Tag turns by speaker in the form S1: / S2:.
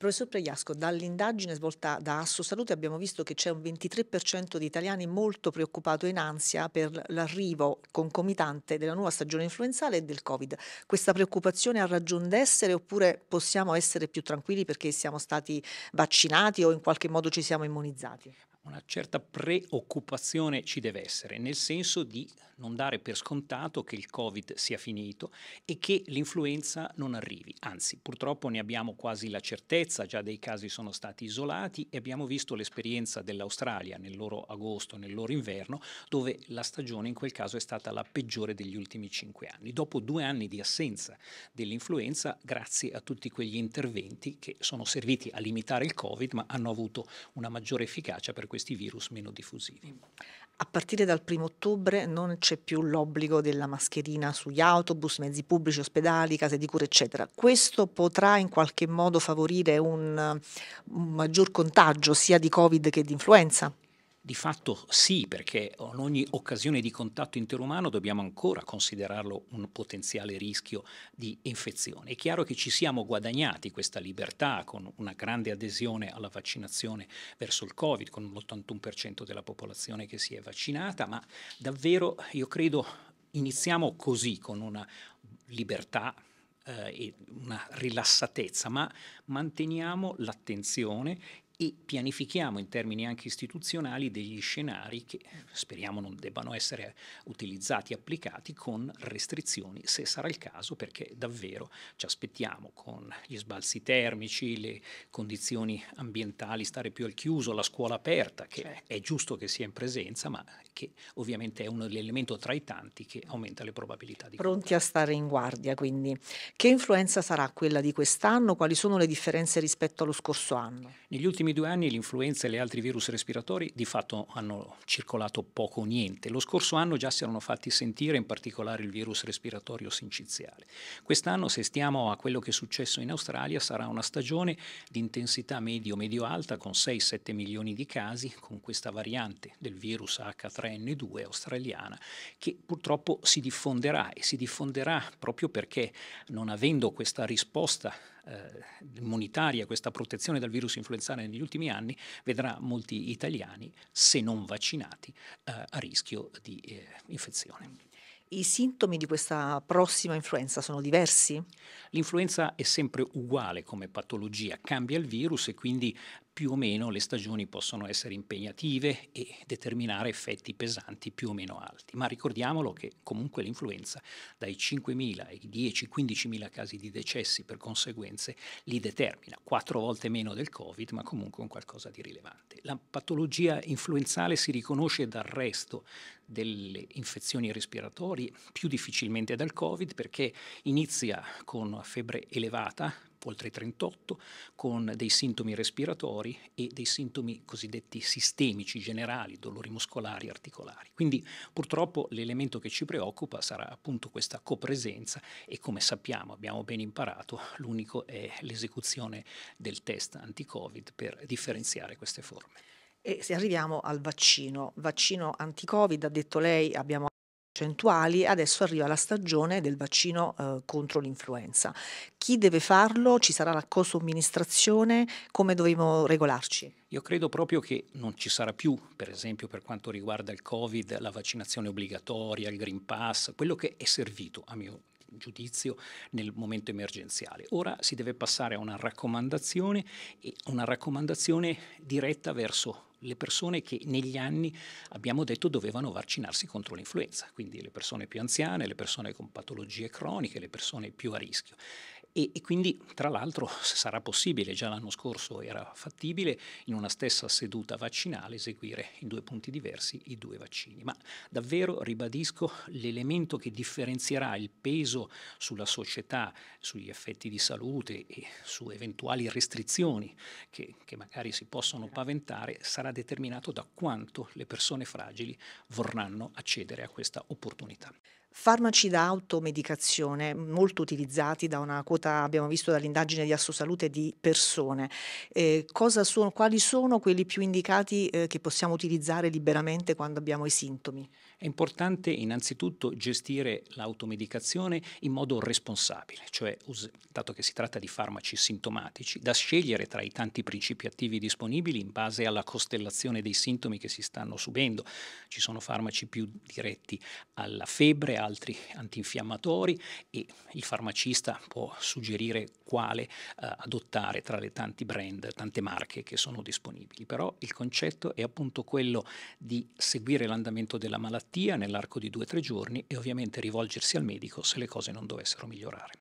S1: Professor Pregliasco, dall'indagine svolta da Asso Salute abbiamo visto che c'è un 23% di italiani molto preoccupato in ansia per l'arrivo concomitante della nuova stagione influenzale e del Covid. Questa preoccupazione ha ragione d'essere oppure possiamo essere più tranquilli perché siamo stati vaccinati o in qualche modo ci siamo immunizzati?
S2: una certa preoccupazione ci deve essere, nel senso di non dare per scontato che il Covid sia finito e che l'influenza non arrivi. Anzi, purtroppo ne abbiamo quasi la certezza, già dei casi sono stati isolati e abbiamo visto l'esperienza dell'Australia nel loro agosto, nel loro inverno, dove la stagione in quel caso è stata la peggiore degli ultimi cinque anni. Dopo due anni di assenza dell'influenza, grazie a tutti quegli interventi che sono serviti a limitare il Covid, ma hanno avuto una maggiore efficacia per questo
S1: questi virus meno diffusivi. A partire dal primo ottobre non c'è più l'obbligo della mascherina sugli autobus, mezzi pubblici, ospedali, case di cura, eccetera. Questo potrà in qualche modo favorire un, un maggior contagio sia di Covid che di influenza?
S2: Di fatto sì, perché in ogni occasione di contatto interumano dobbiamo ancora considerarlo un potenziale rischio di infezione. È chiaro che ci siamo guadagnati questa libertà con una grande adesione alla vaccinazione verso il Covid, con l'81% della popolazione che si è vaccinata, ma davvero io credo iniziamo così, con una libertà eh, e una rilassatezza, ma manteniamo l'attenzione e pianifichiamo in termini anche istituzionali degli scenari che speriamo non debbano essere utilizzati applicati con restrizioni se sarà il caso perché davvero ci aspettiamo con gli sbalzi termici, le condizioni ambientali, stare più al chiuso, la scuola aperta che certo. è giusto che sia in presenza ma che ovviamente è uno dell'elemento tra i tanti che aumenta
S1: le probabilità di Pronti contatto. a stare in guardia quindi. Che influenza sarà quella di quest'anno? Quali sono le differenze rispetto allo scorso anno?
S2: Negli ultimi ultimi due anni l'influenza e gli altri virus respiratori di fatto hanno circolato poco o niente. Lo scorso anno già si erano fatti sentire in particolare il virus respiratorio sinciziale. Quest'anno, se stiamo a quello che è successo in Australia, sarà una stagione di intensità medio-medio-alta con 6-7 milioni di casi con questa variante del virus H3N2 australiana che purtroppo si diffonderà e si diffonderà proprio perché non avendo questa risposta immunitaria, eh, questa protezione dal virus influenzale negli ultimi anni, vedrà molti italiani, se non vaccinati, eh, a rischio di eh, infezione. I sintomi di questa prossima influenza sono diversi? L'influenza è sempre uguale come patologia, cambia il virus e quindi più o meno le stagioni possono essere impegnative e determinare effetti pesanti più o meno alti, ma ricordiamolo che comunque l'influenza dai 5.000 ai 10-15.000 casi di decessi per conseguenze li determina, quattro volte meno del Covid, ma comunque un qualcosa di rilevante. La patologia influenzale si riconosce dal resto delle infezioni respiratorie, più difficilmente dal Covid perché inizia con febbre elevata, oltre i 38, con dei sintomi respiratori e dei sintomi cosiddetti sistemici generali, dolori muscolari, articolari. Quindi purtroppo l'elemento che ci preoccupa sarà appunto questa copresenza e come sappiamo, abbiamo ben imparato, l'unico è l'esecuzione del test anti-Covid per differenziare queste forme.
S1: E se arriviamo al vaccino, vaccino anti-Covid, ha detto lei, abbiamo percentuali, adesso arriva la stagione del vaccino eh, contro l'influenza. Chi deve farlo? Ci sarà la cosomministrazione? Come dovremo regolarci?
S2: Io credo proprio che non ci sarà più, per esempio per quanto riguarda il Covid, la vaccinazione obbligatoria, il Green Pass, quello che è servito a mio giudizio nel momento emergenziale. Ora si deve passare a una raccomandazione, e una raccomandazione diretta verso le persone che negli anni abbiamo detto dovevano vaccinarsi contro l'influenza, quindi le persone più anziane, le persone con patologie croniche, le persone più a rischio. E, e, quindi, tra l'altro, sarà possibile, già l'anno scorso era fattibile, in una stessa seduta vaccinale eseguire in due punti diversi i due vaccini. Ma davvero, ribadisco, l'elemento che differenzierà il peso sulla società, sugli effetti di salute e su eventuali restrizioni che, che magari si possono paventare sarà determinato da
S1: quanto le
S2: persone fragili vorranno accedere a questa opportunità.
S1: Farmaci da automedicazione, molto utilizzati da una quota, abbiamo visto dall'indagine di Assosalute, di persone. Eh, sono, quali sono quelli più indicati eh, che possiamo utilizzare liberamente quando abbiamo i sintomi?
S2: È importante innanzitutto gestire l'automedicazione in modo responsabile, cioè dato che si tratta di farmaci sintomatici, da scegliere tra i tanti principi attivi disponibili in base alla costellazione dei sintomi che si stanno subendo. Ci sono farmaci più diretti alla febbre, altri antinfiammatori e il farmacista può suggerire quale eh, adottare tra le tanti brand, tante marche che sono disponibili. Però il concetto è appunto quello di seguire l'andamento della malattia nell'arco di due o tre giorni e ovviamente rivolgersi al medico se le cose non dovessero migliorare.